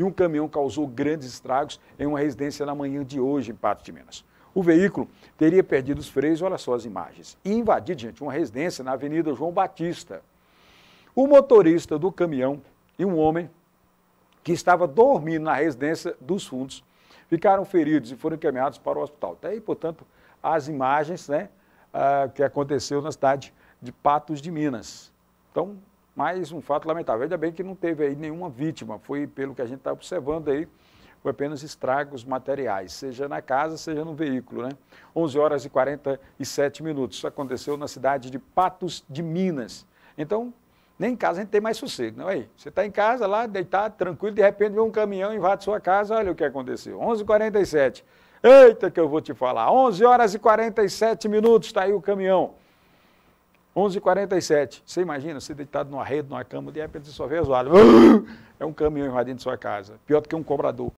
e um caminhão causou grandes estragos em uma residência na manhã de hoje em Patos de Minas. O veículo teria perdido os freios, olha só as imagens, e invadido, gente, uma residência na Avenida João Batista. O motorista do caminhão e um homem que estava dormindo na residência dos fundos ficaram feridos e foram encaminhados para o hospital. Tá aí, portanto, as imagens né, ah, que aconteceu na cidade de Patos de Minas. Então, mas um fato lamentável. Ainda bem que não teve aí nenhuma vítima. Foi, pelo que a gente está observando aí, foi apenas estragos materiais, seja na casa, seja no veículo. Né? 11 horas e 47 minutos. Isso aconteceu na cidade de Patos de Minas. Então, nem em casa a gente tem mais sossego, não é? Você está em casa lá, deitado, tranquilo, de repente vem um caminhão, invade sua casa, olha o que aconteceu. 11:47. h 47 Eita que eu vou te falar. 11 horas e 47 minutos, está aí o caminhão. 11h47. Você imagina, você deitado numa rede, numa cama, de repente você só vê as É um caminhão invadindo sua casa. Pior do que um cobrador.